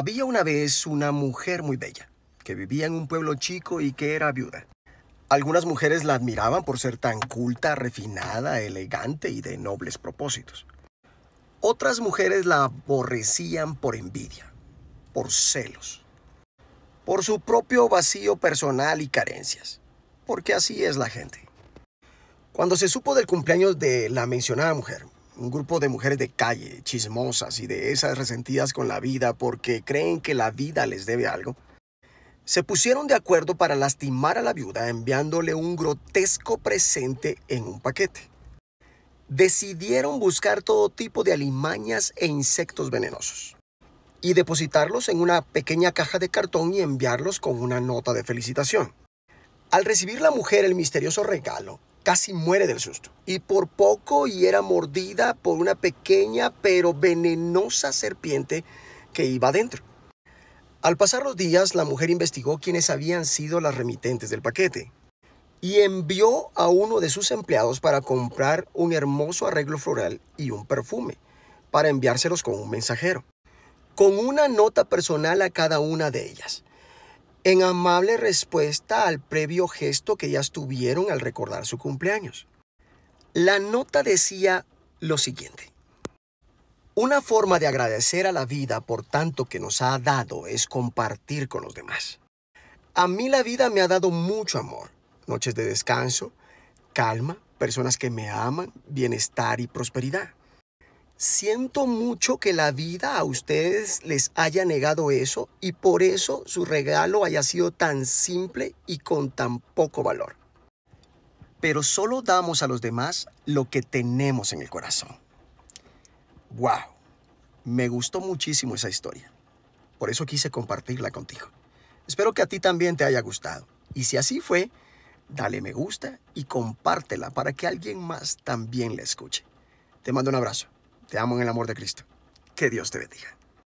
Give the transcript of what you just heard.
Había una vez una mujer muy bella, que vivía en un pueblo chico y que era viuda. Algunas mujeres la admiraban por ser tan culta, refinada, elegante y de nobles propósitos. Otras mujeres la aborrecían por envidia, por celos, por su propio vacío personal y carencias, porque así es la gente. Cuando se supo del cumpleaños de la mencionada mujer, un grupo de mujeres de calle, chismosas y de esas resentidas con la vida porque creen que la vida les debe algo, se pusieron de acuerdo para lastimar a la viuda enviándole un grotesco presente en un paquete. Decidieron buscar todo tipo de alimañas e insectos venenosos y depositarlos en una pequeña caja de cartón y enviarlos con una nota de felicitación. Al recibir la mujer el misterioso regalo, casi muere del susto. Y por poco y era mordida por una pequeña pero venenosa serpiente que iba adentro. Al pasar los días, la mujer investigó quiénes habían sido las remitentes del paquete y envió a uno de sus empleados para comprar un hermoso arreglo floral y un perfume, para enviárselos con un mensajero, con una nota personal a cada una de ellas en amable respuesta al previo gesto que ellas tuvieron al recordar su cumpleaños. La nota decía lo siguiente. Una forma de agradecer a la vida por tanto que nos ha dado es compartir con los demás. A mí la vida me ha dado mucho amor, noches de descanso, calma, personas que me aman, bienestar y prosperidad. Siento mucho que la vida a ustedes les haya negado eso y por eso su regalo haya sido tan simple y con tan poco valor. Pero solo damos a los demás lo que tenemos en el corazón. ¡Wow! Me gustó muchísimo esa historia. Por eso quise compartirla contigo. Espero que a ti también te haya gustado. Y si así fue, dale me gusta y compártela para que alguien más también la escuche. Te mando un abrazo. Te amo en el amor de Cristo. Que Dios te bendiga.